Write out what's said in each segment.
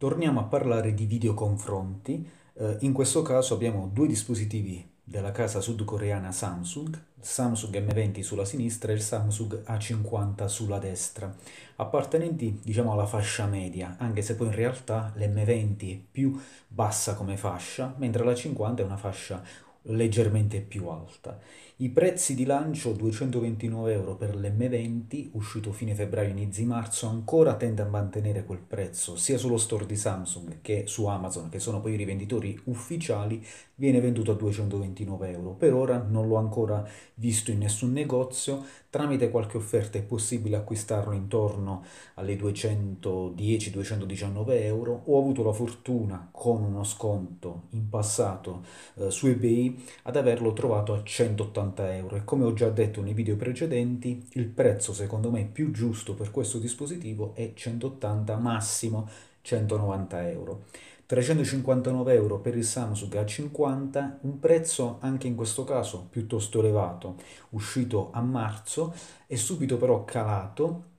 Torniamo a parlare di videoconfronti, eh, in questo caso abbiamo due dispositivi della casa sudcoreana Samsung, il Samsung M20 sulla sinistra e il Samsung A50 sulla destra, appartenenti diciamo alla fascia media, anche se poi in realtà l'M20 è più bassa come fascia, mentre l'A50 è una fascia leggermente più alta. I prezzi di lancio 229 euro per l'M20, uscito fine febbraio inizio marzo, ancora tende a mantenere quel prezzo sia sullo store di Samsung che su Amazon, che sono poi i rivenditori ufficiali viene venduto a 229 euro. Per ora non l'ho ancora visto in nessun negozio, tramite qualche offerta è possibile acquistarlo intorno alle 210-219 euro. Ho avuto la fortuna con uno sconto in passato eh, su eBay ad averlo trovato a 180 euro e come ho già detto nei video precedenti il prezzo secondo me più giusto per questo dispositivo è 180 massimo 190 euro. 359 euro per il Samsung A50, un prezzo anche in questo caso piuttosto elevato, uscito a marzo e subito però calato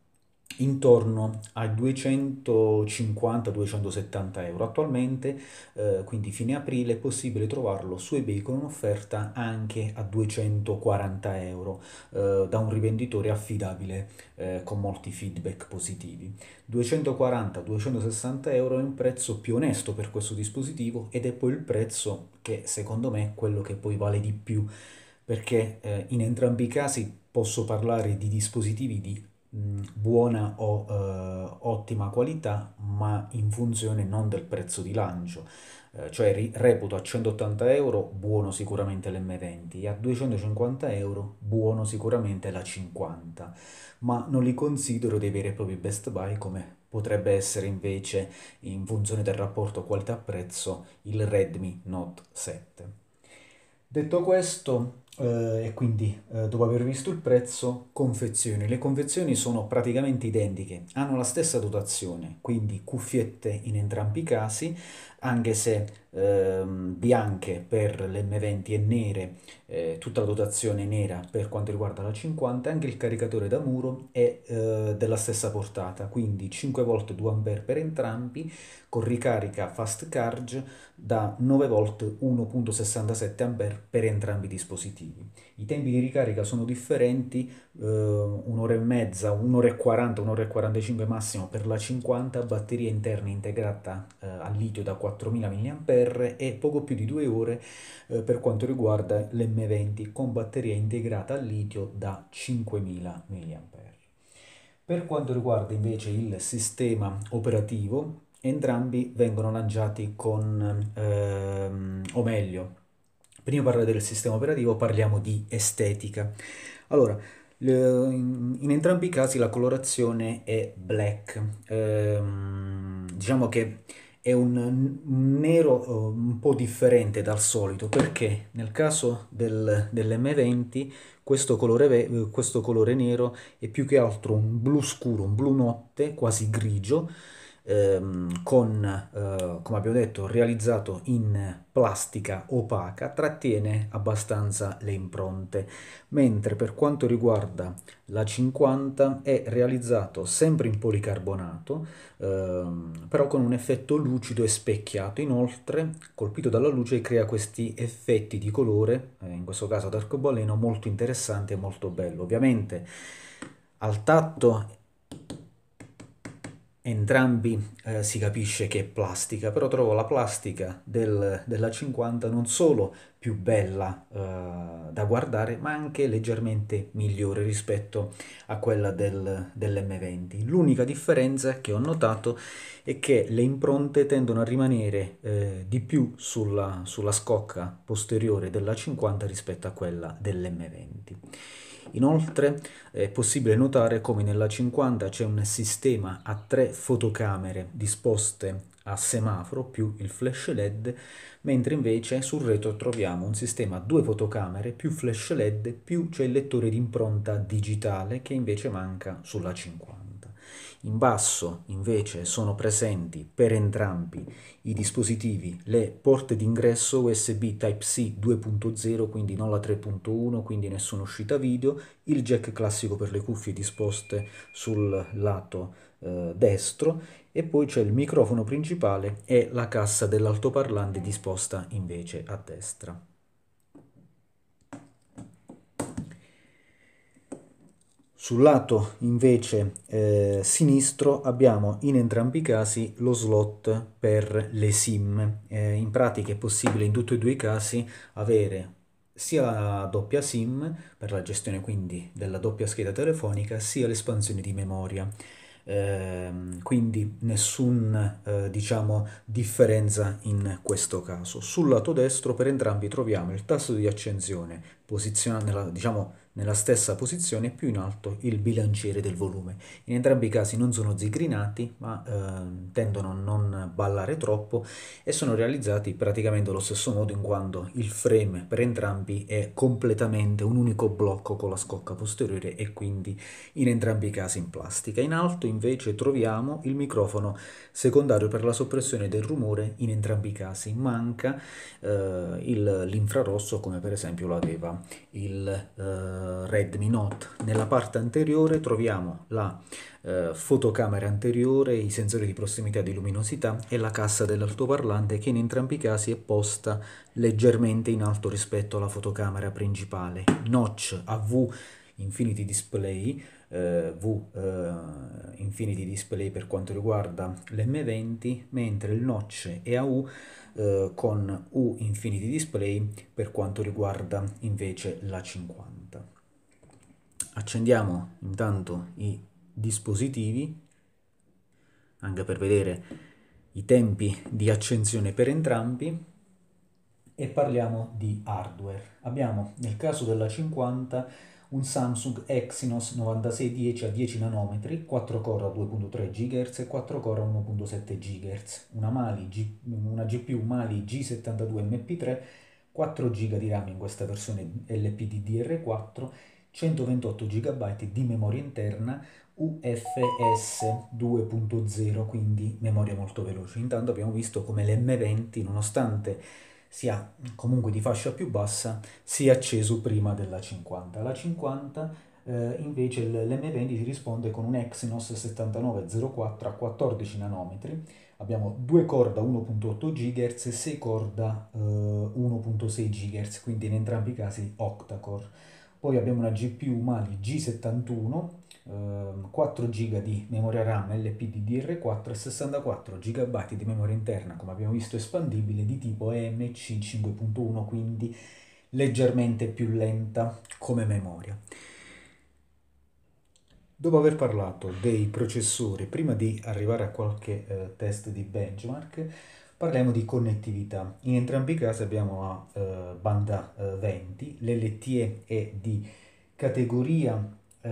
intorno ai 250-270 euro attualmente, eh, quindi fine aprile è possibile trovarlo su eBay con un'offerta anche a 240 euro eh, da un rivenditore affidabile eh, con molti feedback positivi. 240-260 euro è un prezzo più onesto per questo dispositivo ed è poi il prezzo che secondo me è quello che poi vale di più perché eh, in entrambi i casi posso parlare di dispositivi di buona o eh, ottima qualità, ma in funzione non del prezzo di lancio. Eh, cioè ri- reputo a 180 euro buono sicuramente l'M20 e a 250 euro buono sicuramente la 50, ma non li considero dei veri e propri best buy come potrebbe essere invece in funzione del rapporto qualità-prezzo il Redmi Note 7. Detto questo, eh, e quindi eh, dopo aver visto il prezzo, confezioni. Le confezioni sono praticamente identiche, hanno la stessa dotazione, quindi cuffiette in entrambi i casi, anche se eh, bianche per l'M20 e nere, eh, tutta la dotazione nera per quanto riguarda la 50, anche il caricatore da muro è eh, della stessa portata, quindi 5V 2A per entrambi, con ricarica fast charge da 9V 1.67A per entrambi i dispositivi. I tempi di ricarica sono differenti, eh, un'ora e mezza, un'ora e 40, un'ora e 45 massimo per la 50, batteria interna integrata eh, al litio da 4000 mAh Terre e poco più di due ore eh, per quanto riguarda l'M20 con batteria integrata a litio da 5000 mAh. Per quanto riguarda invece il sistema operativo, entrambi vengono lanciati con, ehm, o meglio, prima di parlare del sistema operativo parliamo di estetica. Allora, in entrambi i casi la colorazione è black, ehm, diciamo che è un nero eh, un po' differente dal solito perché nel caso del, dell'M20 questo colore, eh, questo colore nero è più che altro un blu scuro, un blu notte, quasi grigio, ehm, con, eh, come abbiamo detto, realizzato in plastica opaca, trattiene abbastanza le impronte, mentre per quanto riguarda la 50 è realizzato sempre in policarbonato, ehm, però con un effetto lucido e specchiato, inoltre colpito dalla luce crea questi effetti di colore, eh, in questo caso ad arcobaleno, molto interessante e molto bello. Ovviamente al tatto entrambi eh, si capisce che è plastica, però trovo la plastica del, della 50 non solo più bella eh, da guardare, ma anche leggermente migliore rispetto a quella del, dell'M20. L'unica differenza che ho notato è che le impronte tendono a rimanere eh, di più sulla, sulla scocca posteriore della 50 rispetto a quella dell'M20. Inoltre è possibile notare come nella 50 c'è un sistema a tre fotocamere disposte a semaforo più il flash LED, mentre invece sul retro troviamo un sistema a due fotocamere più flash LED più c'è il lettore di impronta digitale che invece manca sulla 50. In basso invece sono presenti per entrambi i dispositivi le porte d'ingresso USB Type-C 2.0, quindi non la 3.1, quindi nessuna uscita video, il jack classico per le cuffie disposte sul lato eh, destro e poi c'è il microfono principale e la cassa dell'altoparlante disposta invece a destra. Sul lato invece eh, sinistro abbiamo in entrambi i casi lo slot per le SIM. Eh, in pratica è possibile in tutti e due i casi avere sia la doppia SIM per la gestione quindi della doppia scheda telefonica sia l'espansione di memoria. Eh, quindi nessun eh, diciamo differenza in questo caso sul lato destro per entrambi troviamo il tasto di accensione posizionato nella diciamo nella stessa posizione più in alto il bilanciere del volume. In entrambi i casi non sono zigrinati ma eh, tendono a non ballare troppo e sono realizzati praticamente allo stesso modo in quanto il frame per entrambi è completamente un unico blocco con la scocca posteriore e quindi in entrambi i casi in plastica. In alto invece troviamo il microfono secondario per la soppressione del rumore in entrambi i casi, manca eh, l'infrarosso come per esempio lo aveva il eh, Redmi Note. Nella parte anteriore troviamo la eh, fotocamera anteriore, i sensori di prossimità di luminosità e la cassa dell'altoparlante che in entrambi i casi è posta leggermente in alto rispetto alla fotocamera principale. Notch AV Infinity Display, eh, V eh, Infinity Display per quanto riguarda l'M20, mentre il notch EAU eh, con U Infinity Display per quanto riguarda invece la 50. Accendiamo intanto i dispositivi anche per vedere i tempi di accensione per entrambi e parliamo di hardware. Abbiamo nel caso della 50 un Samsung Exynos 9610 a 10 nanometri, 4 core a 2.3 GHz e 4 core a 1.7 GHz, una, Mali G, una GPU Mali G72MP3, 4 GB di RAM in questa versione LPDDR4, 128 GB di memoria interna UFS 2.0, quindi memoria molto veloce. Intanto abbiamo visto come l'M20, nonostante sia comunque di fascia più bassa, si è acceso prima della 50. La 50 eh, invece l'M20 ci risponde con un Exynos 7904 a 14 nanometri, abbiamo due corda 1.8 GHz e 6 corda eh, 1.6 GHz, quindi in entrambi i casi octa-core. Poi abbiamo una GPU Mali G71 4 ehm, GB di memoria RAM LPDDR4 e 64 GB di memoria interna, come abbiamo visto espandibile, di tipo EMC 5.1, quindi leggermente più lenta come memoria. Dopo aver parlato dei processori, prima di arrivare a qualche eh, test di benchmark, parliamo di connettività. In entrambi i casi abbiamo la eh, banda eh, 20, l'LTE è di categoria 10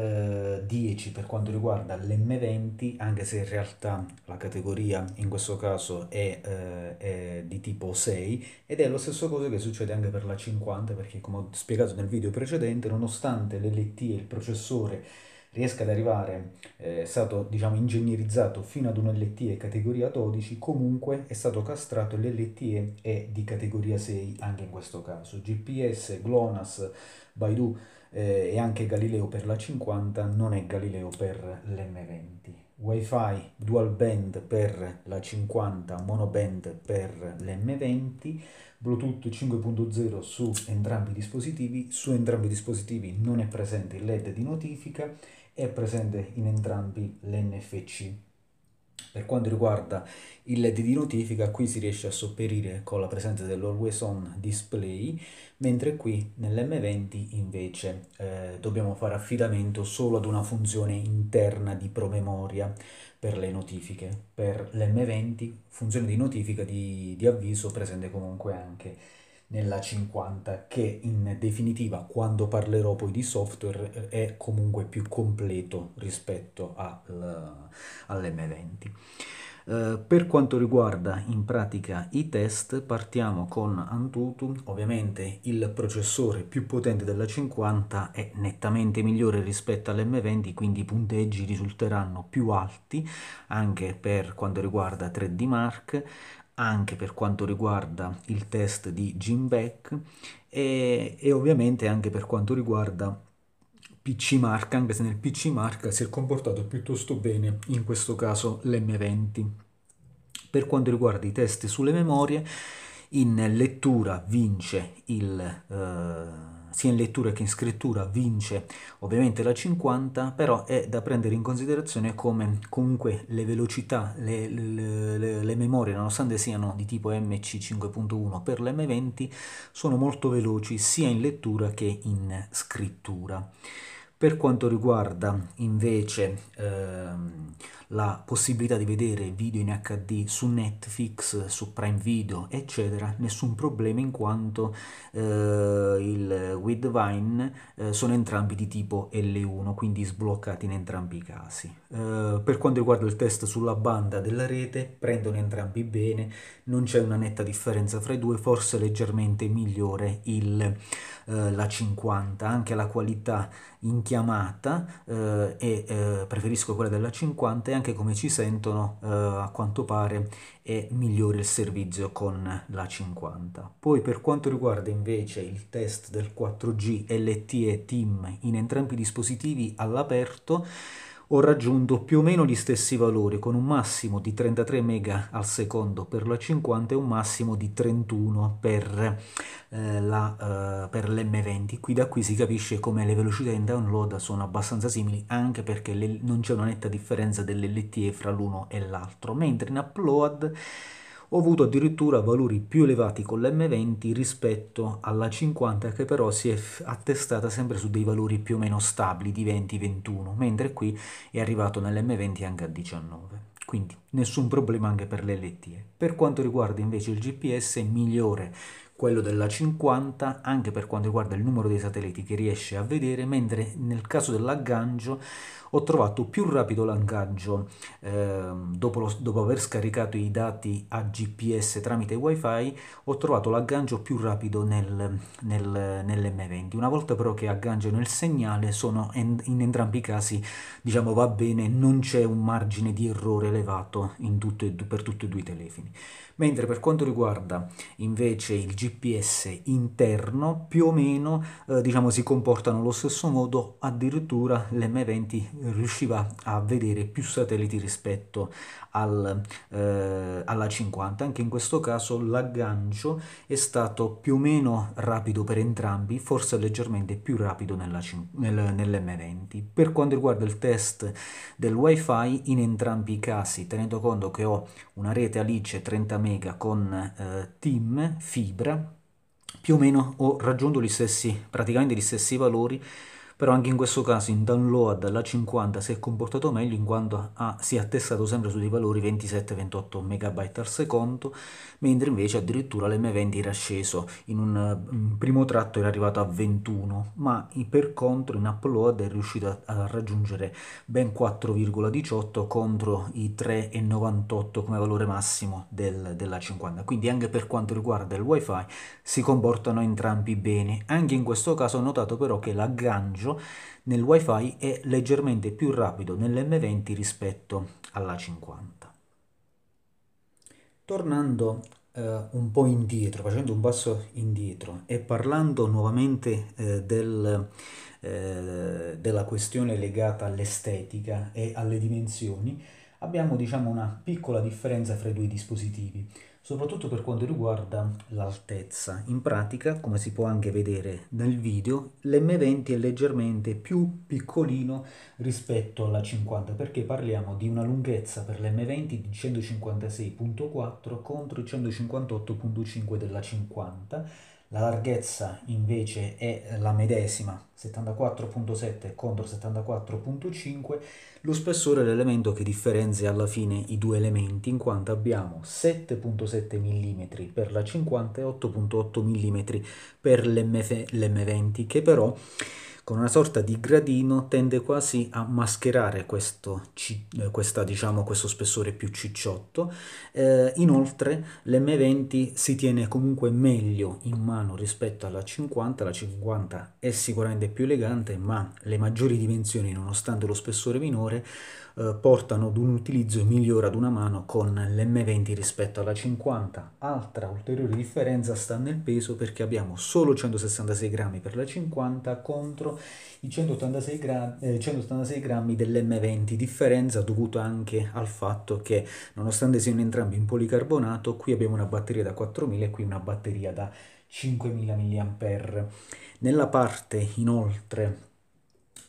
eh, per quanto riguarda l'M20, anche se in realtà la categoria in questo caso è, eh, è di tipo 6 ed è la stessa cosa che succede anche per la 50 perché come ho spiegato nel video precedente, nonostante l'LT e il processore riesca ad arrivare, eh, è stato diciamo ingegnerizzato fino ad un LTE categoria 12, comunque è stato castrato l'LTE è di categoria 6 anche in questo caso. GPS, GLONASS, Baidu eh, e anche Galileo per la 50 non è Galileo per l'M20. Wi-Fi dual band per la 50, monoband per l'M20, Bluetooth 5.0 su entrambi i dispositivi, su entrambi i dispositivi non è presente il LED di notifica è presente in entrambi l'NFC. Per quanto riguarda il LED di notifica, qui si riesce a sopperire con la presenza dell'Always On Display, mentre qui nell'M20 invece eh, dobbiamo fare affidamento solo ad una funzione interna di promemoria per le notifiche. Per l'M20 funzione di notifica di, di avviso presente comunque anche nella 50 che in definitiva quando parlerò poi di software è comunque più completo rispetto all'M20. Uh, eh, per quanto riguarda in pratica i test, partiamo con Antutu. Ovviamente il processore più potente della 50 è nettamente migliore rispetto all'M20, quindi i punteggi risulteranno più alti anche per quanto riguarda 3D Mark anche per quanto riguarda il test di Jim Beck e, e ovviamente anche per quanto riguarda PC Mark, anche se nel PC Mark si è comportato piuttosto bene, in questo caso l'M20. Per quanto riguarda i test sulle memorie, in lettura vince il... Eh, sia in lettura che in scrittura vince ovviamente la 50, però è da prendere in considerazione come comunque le velocità, le, le, le, le memorie, nonostante siano di tipo MC5.1 per l'M20, sono molto veloci sia in lettura che in scrittura. Per quanto riguarda invece... Ehm, la possibilità di vedere video in HD su Netflix, su Prime Video, eccetera, nessun problema in quanto eh, il Widvine eh, sono entrambi di tipo L1, quindi sbloccati in entrambi i casi. Eh, per quanto riguarda il test sulla banda della rete, prendono entrambi bene, non c'è una netta differenza fra i due, forse leggermente migliore il, eh, la 50, anche la qualità in chiamata eh, e eh, preferisco quella della 50 e anche come ci sentono eh, a quanto pare è migliore il servizio con la 50 poi per quanto riguarda invece il test del 4G LTE Team in entrambi i dispositivi all'aperto ho raggiunto più o meno gli stessi valori con un massimo di 33 mega al secondo per la 50 e un massimo di 31 per, eh, la, eh, per l'M20 qui da qui si capisce come le velocità in download sono abbastanza simili anche perché le, non c'è una netta differenza dell'LTE fra l'uno e l'altro mentre in upload ho avuto addirittura valori più elevati con l'M20 rispetto alla 50 che però si è attestata sempre su dei valori più o meno stabili di 20-21, mentre qui è arrivato nell'M20 anche a 19 quindi nessun problema anche per le LTE. Per quanto riguarda invece il GPS è migliore quello della 50 anche per quanto riguarda il numero dei satelliti che riesce a vedere, mentre nel caso dell'aggancio ho trovato più rapido l'angaggio eh, dopo, lo, dopo aver scaricato i dati a GPS tramite wifi ho trovato l'aggancio più rapido nel, nel, nell'M20 una volta però che agganciano il segnale sono en, in entrambi i casi diciamo va bene non c'è un margine di errore elevato tutto e, per tutti e due i telefoni mentre per quanto riguarda invece il GPS interno più o meno eh, diciamo si comportano allo stesso modo addirittura l'M20 riusciva a vedere più satelliti rispetto al, eh, alla 50. Anche in questo caso l'aggancio è stato più o meno rapido per entrambi, forse leggermente più rapido nella, nel, nell'M20. Per quanto riguarda il test del wifi, in entrambi i casi, tenendo conto che ho una rete Alice 30 mega con eh, team fibra, più o meno ho raggiunto gli stessi, praticamente gli stessi valori però anche in questo caso in download la 50 si è comportato meglio in quanto ha, si è attestato sempre su dei valori 27-28 MB al secondo, mentre invece addirittura l'M20 era sceso, in un, primo tratto era arrivato a 21, ma per contro in upload è riuscito a, a raggiungere ben 4,18 contro i 3,98 come valore massimo del, della 50, quindi anche per quanto riguarda il wifi si comportano entrambi bene, anche in questo caso ho notato però che l'aggancio caso nel wifi è leggermente più rapido nell'M20 rispetto alla 50. Tornando eh, un po' indietro, facendo un passo indietro e parlando nuovamente eh, del, eh, della questione legata all'estetica e alle dimensioni, abbiamo diciamo una piccola differenza fra i due dispositivi soprattutto per quanto riguarda l'altezza. In pratica, come si può anche vedere nel video, l'M20 è leggermente più piccolino rispetto alla 50 perché parliamo di una lunghezza per l'M20 di 156.4 contro i 158.5 della 50 la larghezza invece è la medesima, 74.7 contro 74.5, lo spessore è l'elemento che differenzia alla fine i due elementi, in quanto abbiamo 7.7 mm per la 50 e 8.8 mm per l'M20, che però con una sorta di gradino tende quasi a mascherare questo, eh, questa, diciamo, questo spessore più cicciotto. Eh, inoltre l'M20 si tiene comunque meglio in mano rispetto alla 50, la 50 è sicuramente più elegante ma le maggiori dimensioni nonostante lo spessore minore eh, portano ad un utilizzo migliore ad una mano con l'M20 rispetto alla 50. Altra ulteriore differenza sta nel peso perché abbiamo solo 166 grammi per la 50 contro i 186 eh, grammi, eh, 186 grammi dell'M20, differenza dovuta anche al fatto che nonostante siano entrambi in policarbonato, qui abbiamo una batteria da 4000 e qui una batteria da 5000 mAh. Nella parte inoltre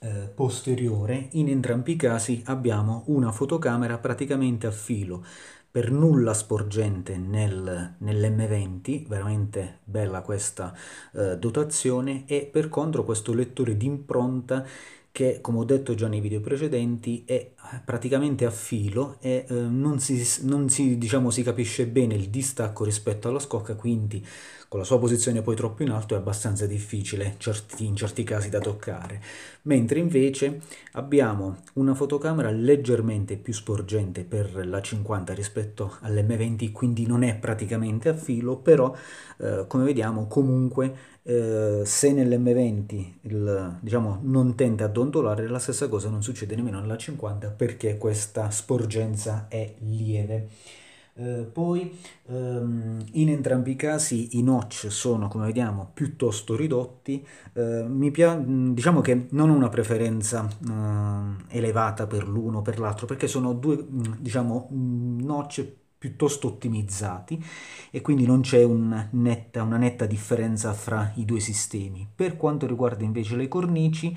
eh, posteriore, in entrambi i casi abbiamo una fotocamera praticamente a filo, per nulla sporgente nel, nell'M20, veramente bella questa eh, dotazione, e per contro questo lettore d'impronta che come ho detto già nei video precedenti è eh, praticamente a filo e eh, non, si, non si, diciamo, si capisce bene il distacco rispetto alla scocca quindi con la sua posizione poi troppo in alto è abbastanza difficile certi, in certi casi da toccare, mentre invece abbiamo una fotocamera leggermente più sporgente per la 50 rispetto all'M20, quindi non è praticamente a filo, però eh, come vediamo comunque eh, se nell'M20 il, diciamo, non tende a dondolare, la stessa cosa non succede nemmeno nella 50 perché questa sporgenza è lieve. Eh, poi ehm, in entrambi i casi i notch sono, come vediamo, piuttosto ridotti. Eh, mi diciamo che non ho una preferenza eh, elevata per l'uno o per l'altro, perché sono due diciamo, notch piuttosto ottimizzati e quindi non c'è un netta, una netta differenza fra i due sistemi. Per quanto riguarda invece le cornici,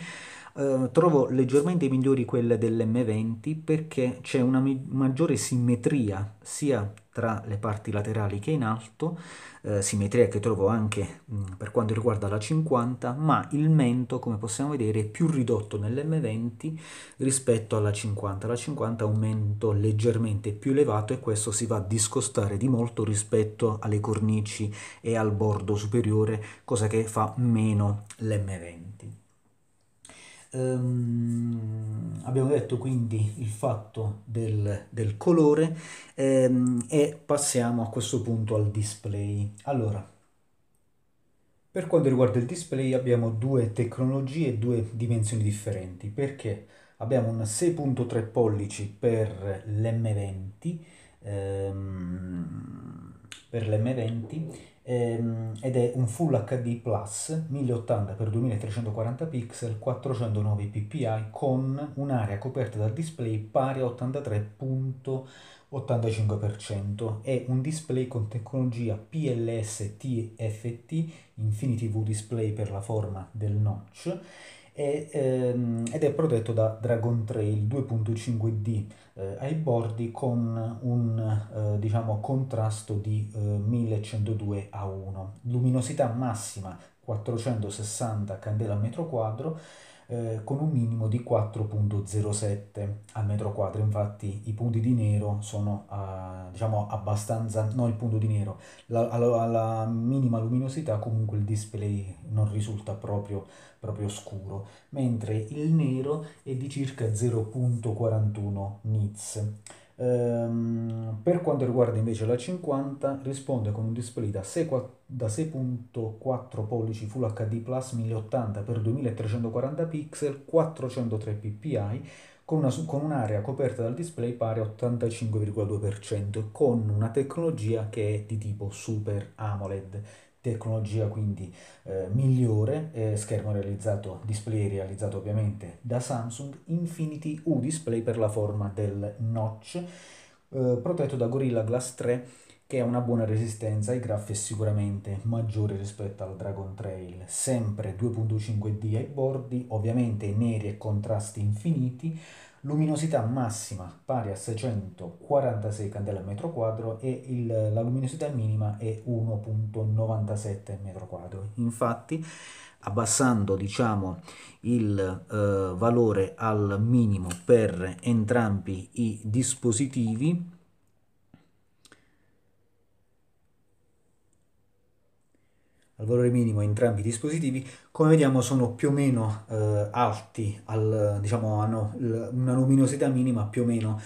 Ehm, trovo leggermente migliori quelle dell'M20 perché c'è una mi- maggiore simmetria sia tra le parti laterali che in alto, eh, simmetria che trovo anche mh, mm, per quanto riguarda la 50, ma il mento, come possiamo vedere, è più ridotto nell'M20 rispetto alla 50. La 50 ha un mento leggermente più elevato e questo si va a discostare di molto rispetto alle cornici e al bordo superiore, cosa che fa meno l'M20. Um, abbiamo detto quindi il fatto del, del colore um, e passiamo a questo punto al display. Allora, per quanto riguarda il display abbiamo due tecnologie e due dimensioni differenti perché abbiamo un 6.3 pollici per l'M20 um, ehm, per l'M20 ehm, ed è un Full HD Plus 1080x2340 pixel 409 ppi con un'area coperta dal display pari a 83.85%. È un display con tecnologia PLS TFT, Infinity V Display per la forma del notch e, ehm, ed è protetto da Dragon Trail 2.5D eh, ai bordi con un eh, diciamo, contrasto di eh, 1102 a 1, luminosità massima 460 candela al metro quadro eh, con un minimo di 4.07 al metro quadro. Infatti i punti di nero sono eh, diciamo abbastanza, no il punto di nero, alla, alla, minima luminosità comunque il display non risulta proprio, proprio scuro, mentre il nero è di circa 0.41 nits. Ehm, per quanto riguarda invece la 50 risponde con un display da 6.4 pollici Full HD Plus 1080x2340 pixel 403 ppi con, una, con un'area coperta dal display pari a 85,2% con una tecnologia che è di tipo Super AMOLED tecnologia quindi eh, migliore, eh, schermo realizzato, display realizzato ovviamente da Samsung, Infinity U display per la forma del notch, eh, protetto da Gorilla Glass 3 che ha una buona resistenza ai graffi e sicuramente maggiore rispetto al Dragon Trail, sempre 2.5D ai bordi, ovviamente neri e contrasti infiniti, luminosità massima pari a 646 candele al metro quadro e il, la luminosità minima è 1.97 metro quadro. Infatti, abbassando diciamo, il eh, valore al minimo per entrambi i dispositivi, al valore minimo entrambi i dispositivi, come vediamo sono più o meno eh, alti, al, diciamo hanno una luminosità minima più o meno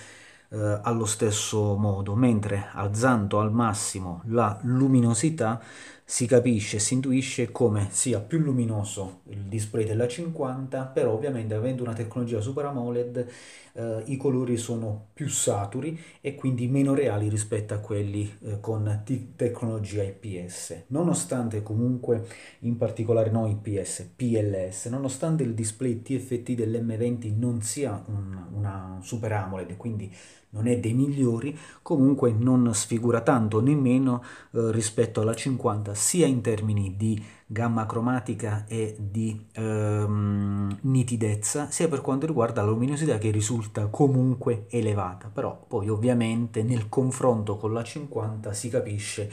eh, allo stesso modo, mentre alzando al massimo la luminosità si capisce, si intuisce come sia più luminoso il display della 50, però ovviamente avendo una tecnologia Super AMOLED eh, i colori sono più saturi e quindi meno reali rispetto a quelli eh, con t- tecnologia IPS. Nonostante comunque, in particolare no IPS, PLS, nonostante il display TFT dell'M20 non sia un, una Super AMOLED, quindi non è dei migliori, comunque non sfigura tanto nemmeno eh, rispetto alla 50 sia in termini di gamma cromatica e di ehm, nitidezza, sia per quanto riguarda la luminosità che risulta comunque elevata, però poi ovviamente nel confronto con la 50 si capisce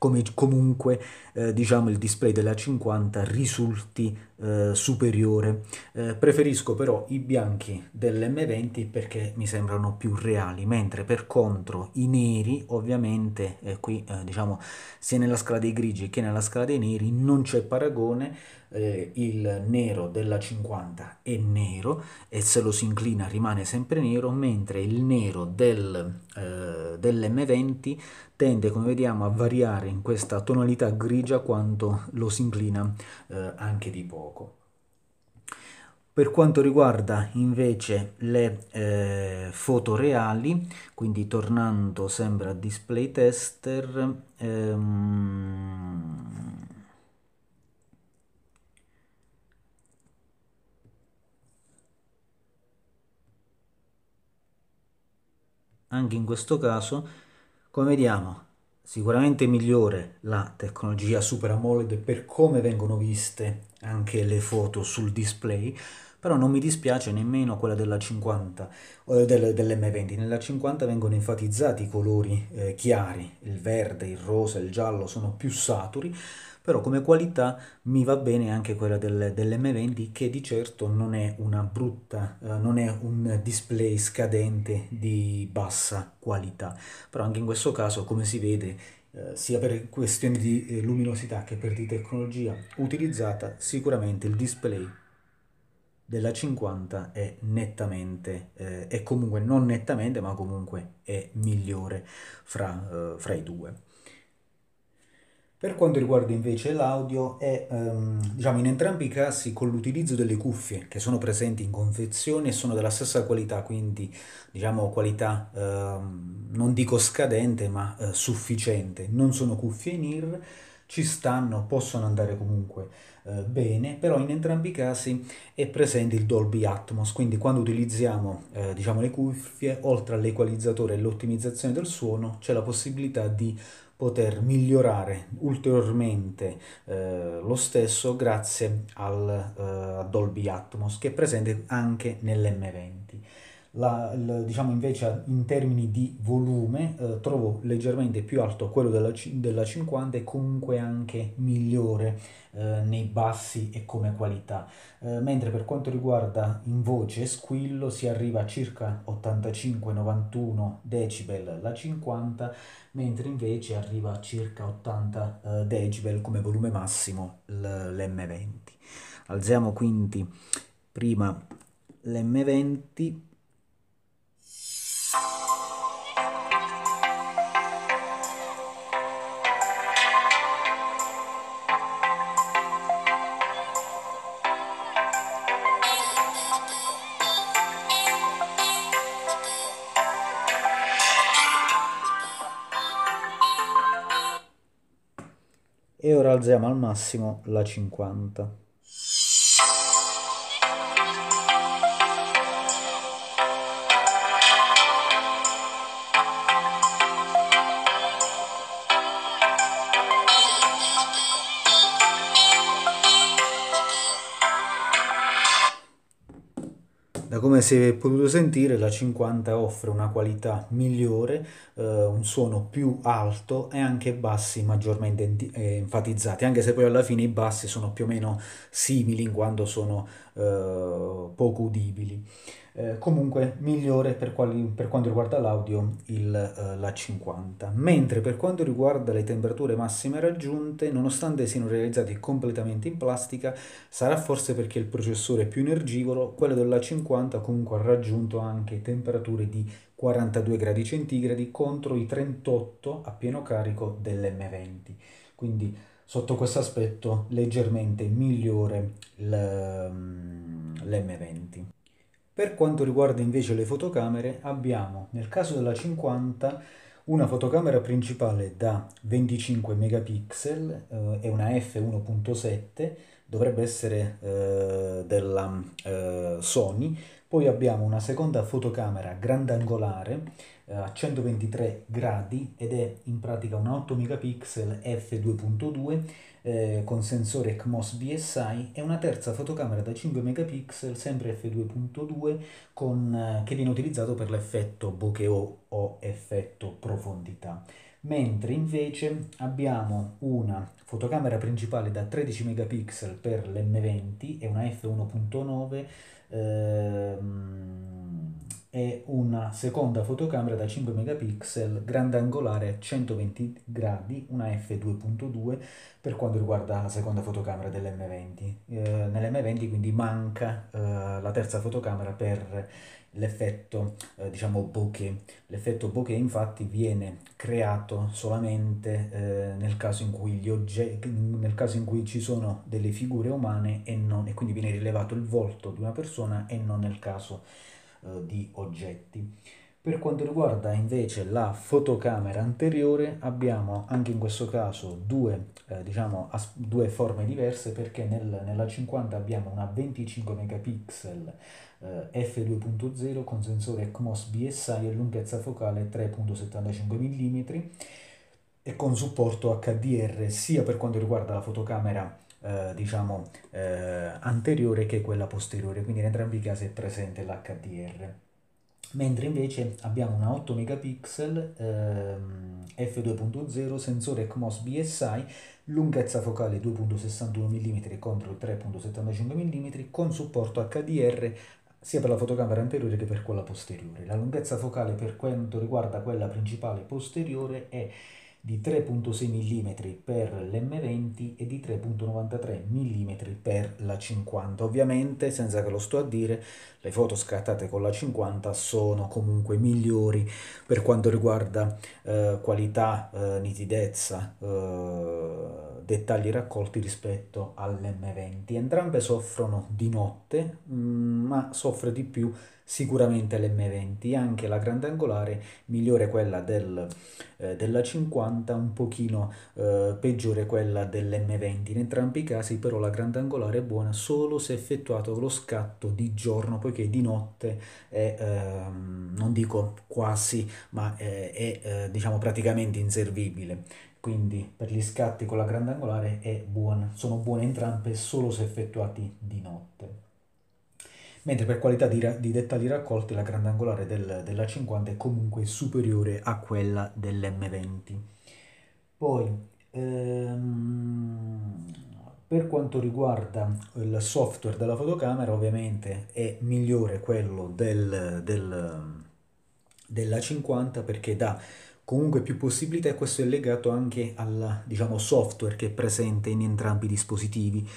come comunque eh, diciamo il display della 50 risulti eh, superiore. Eh, preferisco però i bianchi dell'M20 perché mi sembrano più reali, mentre per contro i neri ovviamente eh, qui eh, diciamo sia nella scala dei grigi che nella scala dei neri non c'è paragone eh, il nero della 50 è nero e se lo si inclina rimane sempre nero, mentre il nero del, eh, dell'M20 tende, come vediamo, a variare in questa tonalità grigia quanto lo si inclina eh, anche di poco. Per quanto riguarda invece le eh, foto reali, quindi tornando sempre a display tester, ehm, anche in questo caso, come vediamo, sicuramente migliore la tecnologia Super AMOLED per come vengono viste anche le foto sul display, però non mi dispiace nemmeno quella della 50 o del, dell'M20. Nella 50 vengono enfatizzati i colori eh, chiari, il verde, il rosa, il giallo sono più saturi, però come qualità mi va bene anche quella del, dell'M20 che di certo non è una brutta, eh, non è un display scadente di bassa qualità, però anche in questo caso come si vede eh, sia per questioni di eh, luminosità che per di tecnologia utilizzata sicuramente il display della 50 è nettamente, eh, è comunque non nettamente, ma comunque è migliore fra, eh, fra i due. Per quanto riguarda invece l'audio, è ehm, diciamo in entrambi i casi con l'utilizzo delle cuffie che sono presenti in confezione e sono della stessa qualità, quindi diciamo qualità ehm, non dico scadente ma eh, sufficiente. Non sono cuffie in ear, ci stanno, possono andare comunque eh, bene, però in entrambi i casi è presente il Dolby Atmos, quindi quando utilizziamo eh, diciamo le cuffie, oltre all'equalizzatore e all'ottimizzazione del suono, c'è la possibilità di poter migliorare ulteriormente eh, lo stesso grazie al eh, Dolby Atmos che è presente anche nell'M20. La, il, diciamo invece in termini di volume eh, trovo leggermente più alto quello della, della 50 e comunque anche migliore eh, nei bassi e come qualità eh, mentre per quanto riguarda in voce squillo si arriva a circa 85-91 decibel la 50 mentre invece arriva a circa 80 eh, decibel come volume massimo l'M20 alziamo quindi prima l'M20 e ora alziamo al massimo la 50. Da come si è potuto sentire la 50 offre una qualità migliore eh, un suono più alto e anche bassi maggiormente eh, enfatizzati, anche se poi alla fine i bassi sono più o meno simili in quanto sono eh, poco udibili. Eh, comunque migliore per, quali, per, quanto riguarda l'audio il, eh, la 50. Mentre per quanto riguarda le temperature massime raggiunte, nonostante siano realizzate completamente in plastica, sarà forse perché il processore è più energivoro, quello della 50 comunque ha raggiunto anche temperature di 42 gradi centigradi contro i 38 a pieno carico dell'M20. Quindi sotto questo aspetto leggermente migliore l'M20. Mm, per quanto riguarda invece le fotocamere, abbiamo nel caso della 50 una fotocamera principale da 25 megapixel eh, e una f1.7, dovrebbe essere eh, della eh, Sony, poi abbiamo una seconda fotocamera grandangolare eh, a 123 gradi ed è in pratica una 8 megapixel f2.2 eh, con sensore ECMOS BSI e una terza fotocamera da 5 megapixel sempre f2.2 con, eh, che viene utilizzato per l'effetto bokeh o effetto profondità mentre invece abbiamo una fotocamera principale da 13 megapixel per l'M20 e una f1.9 ehm, e una seconda fotocamera da 5 megapixel grandangolare a 120 gradi, una f2.2 per quanto riguarda la seconda fotocamera dell'M20. Eh, Nell'M20 quindi manca eh, la terza fotocamera per l'effetto eh, diciamo bokeh. L'effetto bokeh infatti viene creato solamente eh, nel caso, oggetti, nel, caso in cui ci sono delle figure umane e, non, e quindi viene rilevato il volto di una persona e non nel caso di eh, di oggetti. Per quanto riguarda invece la fotocamera anteriore abbiamo anche in questo caso due, eh, diciamo, as- due forme diverse perché nel, nella 50 abbiamo una 25 megapixel eh, f2.0 con sensore ECMOS BSI e lunghezza focale 3.75 mm e con supporto HDR sia per quanto riguarda la fotocamera eh, diciamo, eh, anteriore che quella posteriore, quindi in entrambi i casi è presente l'HDR. Mentre invece abbiamo una 8 megapixel ehm, f2.0 sensore ECMOS BSI lunghezza focale 2.61 mm contro 3.75 mm con supporto HDR sia per la fotocamera anteriore che per quella posteriore. La lunghezza focale per quanto riguarda quella principale posteriore è di 3.6 mm per l'M20 e di 3.93 mm per la 50. Ovviamente, senza che lo sto a dire, le foto scattate con la 50 sono comunque migliori per quanto riguarda eh, qualità, eh, nitidezza, eh, dettagli raccolti rispetto all'M20. Entrambe soffrono di notte, mh, mm, ma soffre di più sicuramente l'M20, anche la grande angolare migliore quella del, eh, della 50, un pochino eh, peggiore quella dell'M20, in entrambi i casi però la grande angolare è buona solo se effettuato lo scatto di giorno, poiché di notte è, ehm, non dico quasi, ma eh, è, è eh, diciamo praticamente inservibile quindi per gli scatti con la grande angolare buona. sono buone entrambe solo se effettuati di notte mentre per qualità di, ra- di dettagli raccolti la grandangolare del, della 50 è comunque superiore a quella dell'M20. Poi, ehm, per quanto riguarda il software della fotocamera, ovviamente è migliore quello del, del, della 50 perché dà comunque più possibilità e questo è legato anche al diciamo, software che è presente in entrambi i dispositivi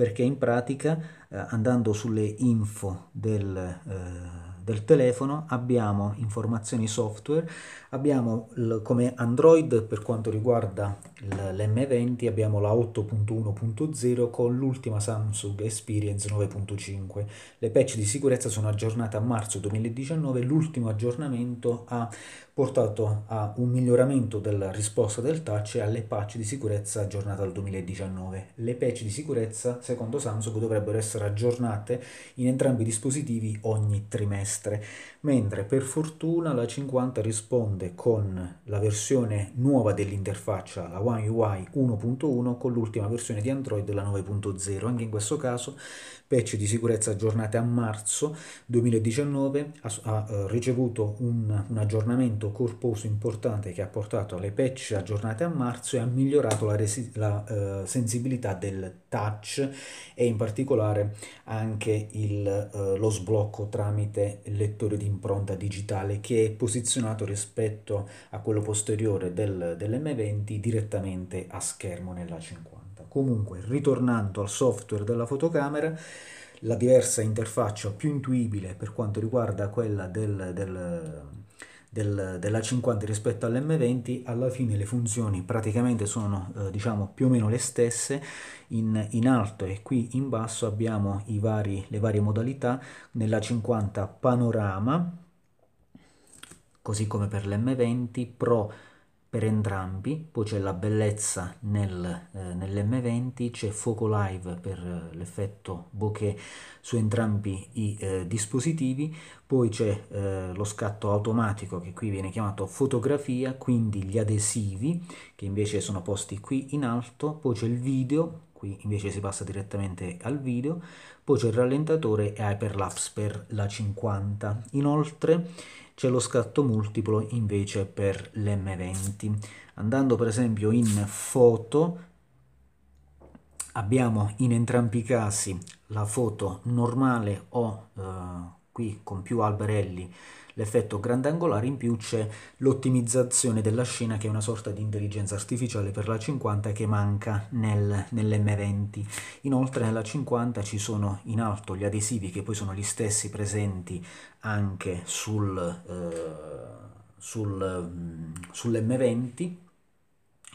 perché in pratica eh, andando sulle info del eh, del telefono, abbiamo informazioni software, abbiamo come Android per quanto riguarda l'M20 abbiamo la 8.1.0 con l'ultima Samsung Experience 9.5. Le patch di sicurezza sono aggiornate a marzo 2019, l'ultimo aggiornamento ha portato a un miglioramento della risposta del touch e alle patch di sicurezza aggiornate al 2019. Le patch di sicurezza secondo Samsung dovrebbero essere aggiornate in entrambi i dispositivi ogni trimestre finestre mentre per fortuna la 50 risponde con la versione nuova dell'interfaccia, la One UI 1.1 con l'ultima versione di Android, la 9.0. Anche in questo caso patch di sicurezza aggiornate a marzo 2019 ha, ha eh, ricevuto un, un aggiornamento corposo importante che ha portato alle patch aggiornate a marzo e ha migliorato la, resi- la uh, sensibilità del touch e in particolare anche il, uh, lo sblocco tramite lettore di impronta digitale che è posizionato rispetto a quello posteriore del, dell'M20 direttamente a schermo nella 50. Comunque, ritornando al software della fotocamera, la diversa interfaccia più intuibile per quanto riguarda quella del, del del, della 50 rispetto all'M20, alla fine le funzioni praticamente sono eh, diciamo più o meno le stesse in, in alto e qui in basso abbiamo vari, le varie modalità nella 50 panorama così come per l'M20 Pro per entrambi, poi c'è la bellezza nel, eh, nell'M20, c'è Foco Live per eh, l'effetto bokeh su entrambi i eh, dispositivi, poi c'è eh, lo scatto automatico che qui viene chiamato fotografia, quindi gli adesivi che invece sono posti qui in alto, poi c'è il video, qui invece si passa direttamente al video, poi c'è il rallentatore e Hyperlapse per la 50. Inoltre c'è lo scatto multiplo invece per l'M20. Andando per esempio in foto, abbiamo in entrambi i casi la foto normale o eh, qui con più alberelli l'effetto grandangolare, in più c'è l'ottimizzazione della scena che è una sorta di intelligenza artificiale per la 50 che manca nel, nell'M20. Inoltre nella 50 ci sono in alto gli adesivi che poi sono gli stessi presenti anche sul, eh, sul, mm, sull'M20,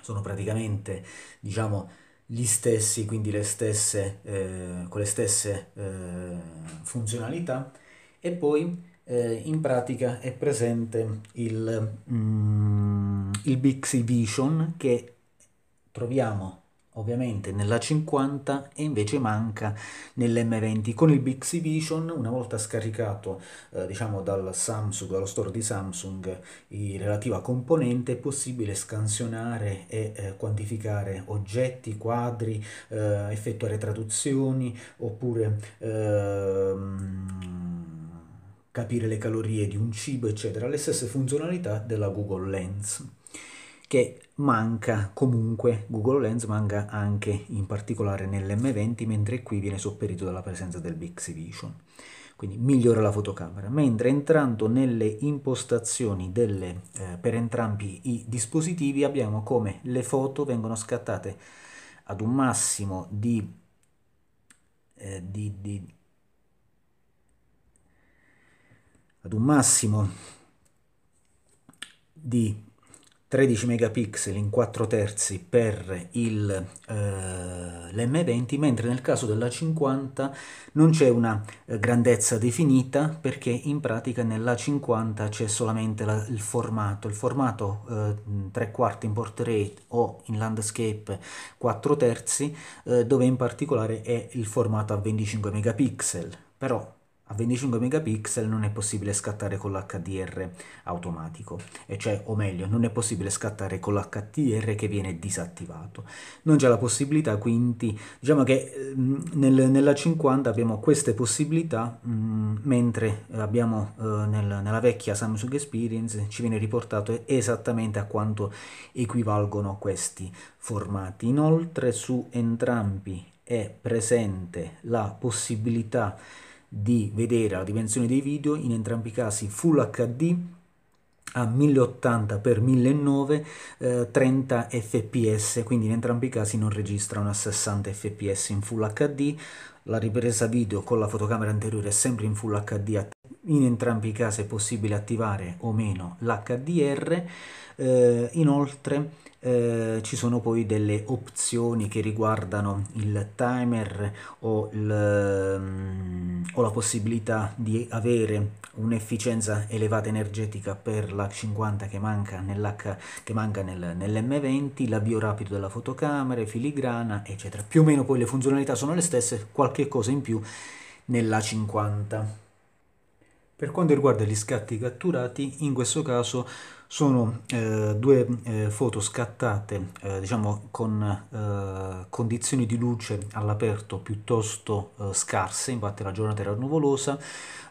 sono praticamente diciamo gli stessi, quindi le stesse, eh, con le stesse eh, funzionalità e poi eh, in pratica è presente il, mm, il Bixi Vision che troviamo ovviamente nella 50 e invece manca nell'M20 con il Bixi Vision una volta scaricato eh, diciamo dal Samsung dallo store di Samsung il relativa componente è possibile scansionare e eh, quantificare oggetti, quadri eh, effettuare traduzioni oppure ehm, capire le calorie di un cibo, eccetera, le stesse funzionalità della Google Lens, che manca comunque, Google Lens manca anche in particolare nell'M20, mentre qui viene sopperito dalla presenza del Bixi Vision. Quindi migliora la fotocamera, mentre entrando nelle impostazioni delle, eh, per entrambi i dispositivi abbiamo come le foto vengono scattate ad un massimo di, eh, di, di ad un massimo di 13 megapixel in 4 terzi per il, eh, l'M20, mentre nel caso della 50 non c'è una eh, grandezza definita perché in pratica nella 50 c'è solamente la, il formato, il formato eh, 3 quarti in portrait o in landscape 4 terzi, eh, dove in particolare è il formato a 25 megapixel, però a 25 megapixel non è possibile scattare con l'HDR automatico, e cioè, o meglio, non è possibile scattare con l'HDR che viene disattivato. Non c'è la possibilità, quindi diciamo che ehm, nel, nella 50 abbiamo queste possibilità, mh, mm, mentre abbiamo eh, nel, nella vecchia Samsung Experience ci viene riportato esattamente a quanto equivalgono questi formati. Inoltre su entrambi è presente la possibilità di vedere la dimensione dei video, in entrambi i casi Full HD a 1080x1009 eh, 30 fps quindi in entrambi i casi non registrano a 60 fps in full hd la ripresa video con la fotocamera anteriore è sempre in full hd a in entrambi i casi è possibile attivare o meno l'HDR, eh, inoltre eh, ci sono poi delle opzioni che riguardano il timer o, il, mm, o la possibilità di avere un'efficienza elevata energetica per la 50 che manca, che manca nel, nell'M20, l'avvio rapido della fotocamera, filigrana, eccetera. Più o meno poi le funzionalità sono le stesse, qualche cosa in più nella 50. Per quanto riguarda gli scatti catturati, in questo caso sono eh, due eh, foto scattate eh, diciamo con eh, condizioni di luce all'aperto piuttosto eh, scarse, infatti la giornata era nuvolosa,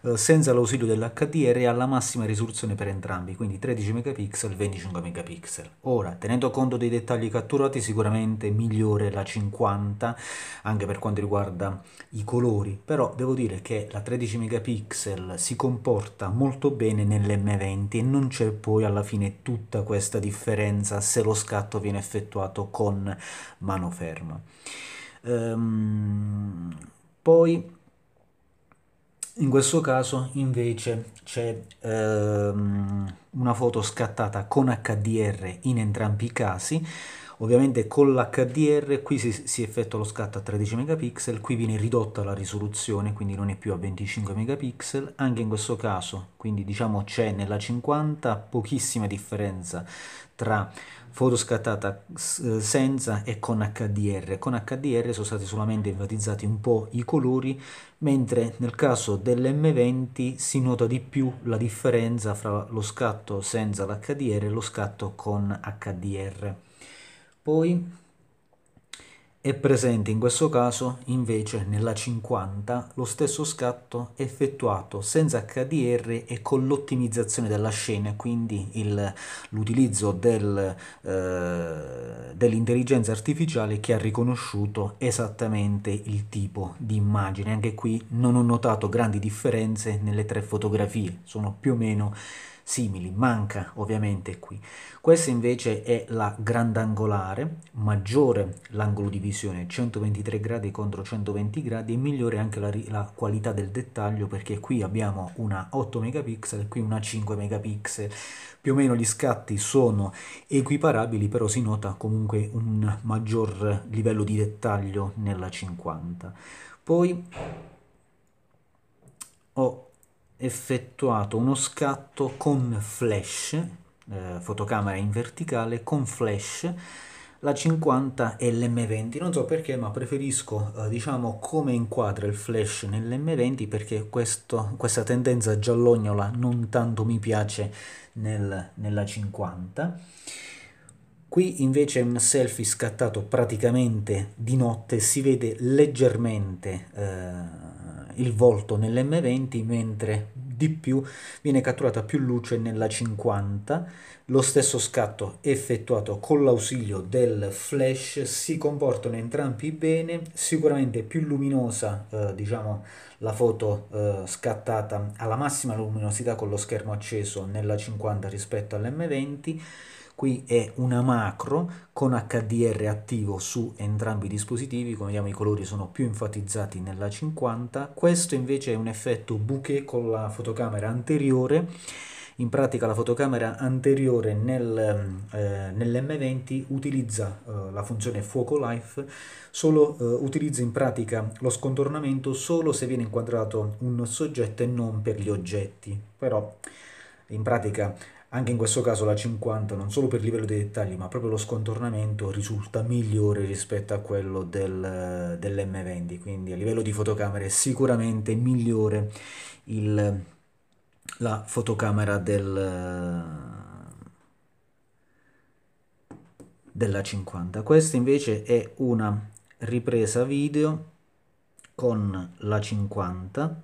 eh, senza l'ausilio dell'HDR e alla massima risoluzione per entrambi, quindi 13 megapixel, 25 megapixel. Ora, tenendo conto dei dettagli catturati, sicuramente migliore la 50 anche per quanto riguarda i colori, però devo dire che la 13 megapixel si comporta molto bene nell'M20 e non c'è poi alla fine fine tutta questa differenza se lo scatto viene effettuato con mano ferma. Ehm, poi in questo caso invece c'è ehm, una foto scattata con HDR in entrambi i casi Ovviamente con l'HDR qui si, si, effettua lo scatto a 13 megapixel, qui viene ridotta la risoluzione, quindi non è più a 25 megapixel, anche in questo caso, quindi diciamo c'è nella 50 pochissima differenza tra foto scattata eh, senza e con HDR. Con HDR sono stati solamente enfatizzati un po' i colori, mentre nel caso dell'M20 si nota di più la differenza fra lo scatto senza l'HDR e lo scatto con HDR. Poi è presente in questo caso invece nella 50 lo stesso scatto effettuato senza HDR e con l'ottimizzazione della scena, quindi il, l'utilizzo del, eh, dell'intelligenza artificiale che ha riconosciuto esattamente il tipo di immagine. Anche qui non ho notato grandi differenze nelle tre fotografie, sono più o meno simili, manca ovviamente qui. Questa invece è la grandangolare, maggiore l'angolo di visione, 123 gradi contro 120 gradi e migliore anche la, la qualità del dettaglio perché qui abbiamo una 8 megapixel e qui una 5 megapixel. Più o meno gli scatti sono equiparabili, però si nota comunque un maggior livello di dettaglio nella 50. Poi ho effettuato uno scatto con flash, eh, fotocamera in verticale, con flash, la 50 e l'M20. Non so perché, ma preferisco eh, diciamo come inquadra il flash nell'M20 perché questo, questa tendenza giallognola non tanto mi piace nel, nella 50. Qui invece è un selfie scattato praticamente di notte, si vede leggermente eh, il volto nell'M20, mentre di più viene catturata più luce nella 50. Lo stesso scatto effettuato con l'ausilio del flash si comportano entrambi bene, sicuramente più luminosa eh, diciamo la foto eh, scattata alla massima luminosità con lo schermo acceso nella 50 rispetto all'M20 Qui è una macro con HDR attivo su entrambi i dispositivi, come vediamo i colori sono più enfatizzati nella 50. Questo invece è un effetto bouquet con la fotocamera anteriore in pratica la fotocamera anteriore nel, eh, nell'M20 utilizza eh, la funzione fuoco life, solo, eh, utilizza in pratica lo scontornamento solo se viene inquadrato un soggetto e non per gli oggetti, però in pratica anche in questo caso la 50 non solo per livello dei dettagli ma proprio lo scontornamento risulta migliore rispetto a quello del, dell'M20 quindi a livello di fotocamera è sicuramente migliore il, la fotocamera del, della 50 questa invece è una ripresa video con la 50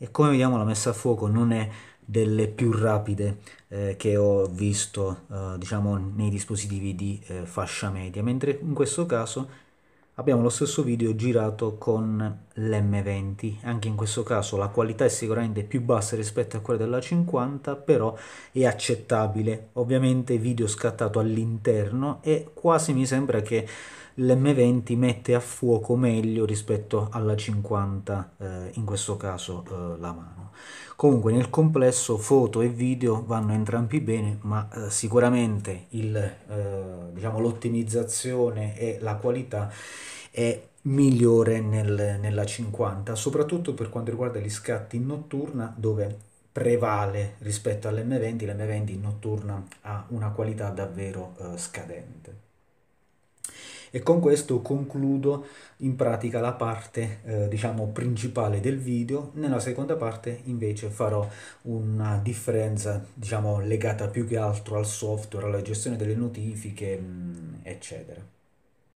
e come vediamo la messa a fuoco non è delle più rapide eh, che ho visto eh, diciamo nei dispositivi di eh, fascia media mentre in questo caso abbiamo lo stesso video girato con l'M20 anche in questo caso la qualità è sicuramente più bassa rispetto a quella della 50 però è accettabile ovviamente video scattato all'interno e quasi mi sembra che l'M20 mette a fuoco meglio rispetto alla 50, eh, in questo caso eh, la mano. Comunque nel complesso foto e video vanno entrambi bene, ma eh, sicuramente il, eh, diciamo, l'ottimizzazione e la qualità è migliore nel, nella 50, soprattutto per quanto riguarda gli scatti in notturna dove prevale rispetto all'M20, l'M20 in notturna ha una qualità davvero eh, scadente. E con questo concludo in pratica la parte eh, diciamo principale del video. Nella seconda parte invece farò una differenza diciamo legata più che altro al software, alla gestione delle notifiche, mm, eccetera.